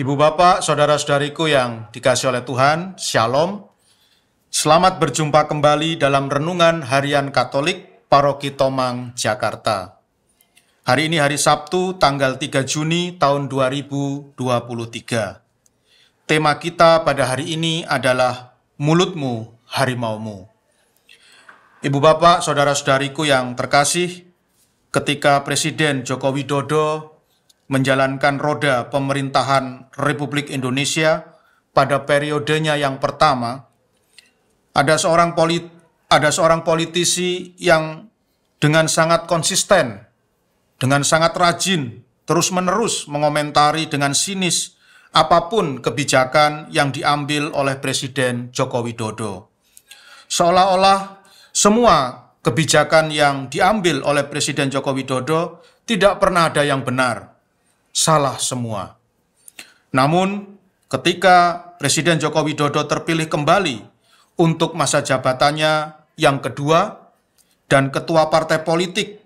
Ibu bapak, saudara-saudariku yang dikasih oleh Tuhan, Shalom. Selamat berjumpa kembali dalam Renungan Harian Katolik Paroki Tomang, Jakarta. Hari ini hari Sabtu, tanggal 3 Juni tahun 2023. Tema kita pada hari ini adalah Mulutmu Harimaumu. Ibu bapak, saudara-saudariku yang terkasih, ketika Presiden Joko Widodo menjalankan roda pemerintahan Republik Indonesia pada periodenya yang pertama, ada seorang polit, ada seorang politisi yang dengan sangat konsisten, dengan sangat rajin, terus-menerus mengomentari dengan sinis apapun kebijakan yang diambil oleh Presiden Joko Widodo. Seolah-olah semua kebijakan yang diambil oleh Presiden Joko Widodo tidak pernah ada yang benar salah semua. Namun, ketika Presiden Joko Widodo terpilih kembali untuk masa jabatannya yang kedua dan ketua partai politik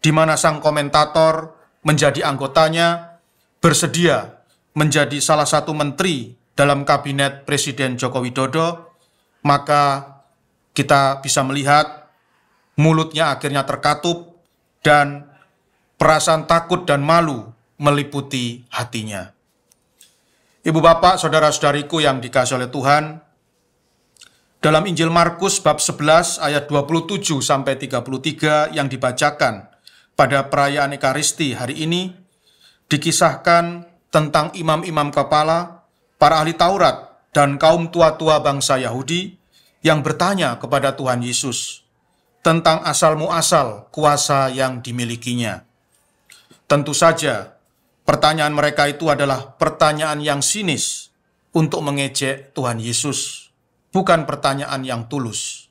di mana sang komentator menjadi anggotanya bersedia menjadi salah satu menteri dalam kabinet Presiden Joko Widodo, maka kita bisa melihat mulutnya akhirnya terkatup dan perasaan takut dan malu meliputi hatinya. Ibu bapak, saudara-saudariku yang dikasih oleh Tuhan, dalam Injil Markus bab 11 ayat 27 sampai 33 yang dibacakan pada perayaan Ekaristi hari ini dikisahkan tentang imam-imam kepala, para ahli Taurat dan kaum tua-tua bangsa Yahudi yang bertanya kepada Tuhan Yesus tentang asal muasal kuasa yang dimilikinya. Tentu saja Pertanyaan mereka itu adalah pertanyaan yang sinis untuk mengejek Tuhan Yesus, bukan pertanyaan yang tulus.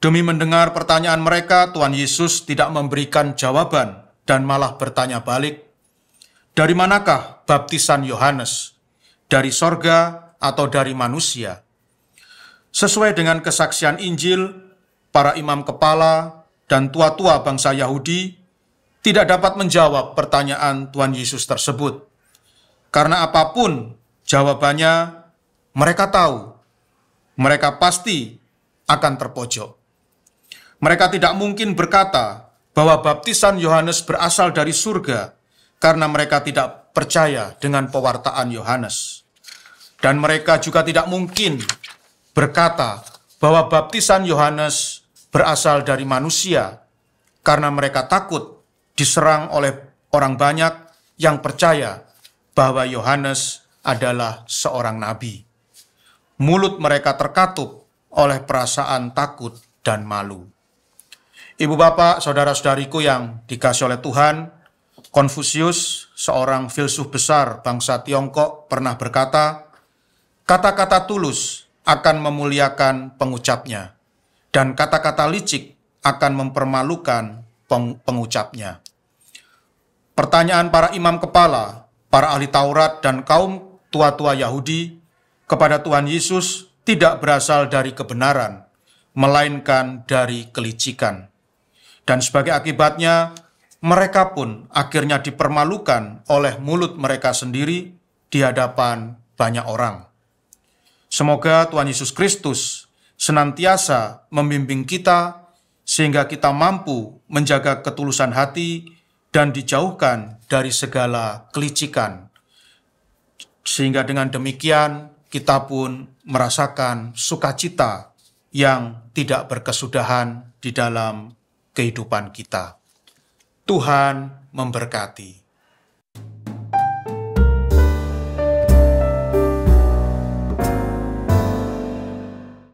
Demi mendengar pertanyaan mereka, Tuhan Yesus tidak memberikan jawaban dan malah bertanya balik, "Dari manakah baptisan Yohanes? Dari sorga atau dari manusia?" Sesuai dengan kesaksian Injil, para imam kepala dan tua-tua bangsa Yahudi tidak dapat menjawab pertanyaan Tuhan Yesus tersebut. Karena apapun jawabannya, mereka tahu mereka pasti akan terpojok. Mereka tidak mungkin berkata bahwa baptisan Yohanes berasal dari surga karena mereka tidak percaya dengan pewartaan Yohanes. Dan mereka juga tidak mungkin berkata bahwa baptisan Yohanes berasal dari manusia karena mereka takut diserang oleh orang banyak yang percaya bahwa Yohanes adalah seorang nabi. Mulut mereka terkatup oleh perasaan takut dan malu. Ibu bapak, saudara-saudariku yang dikasih oleh Tuhan, Konfusius, seorang filsuf besar bangsa Tiongkok, pernah berkata, kata-kata tulus akan memuliakan pengucapnya, dan kata-kata licik akan mempermalukan peng pengucapnya. Pertanyaan para imam kepala, para ahli Taurat dan kaum tua-tua Yahudi kepada Tuhan Yesus tidak berasal dari kebenaran, melainkan dari kelicikan. Dan sebagai akibatnya, mereka pun akhirnya dipermalukan oleh mulut mereka sendiri di hadapan banyak orang. Semoga Tuhan Yesus Kristus senantiasa membimbing kita sehingga kita mampu menjaga ketulusan hati dan dijauhkan dari segala kelicikan. Sehingga dengan demikian kita pun merasakan sukacita yang tidak berkesudahan di dalam kehidupan kita. Tuhan memberkati.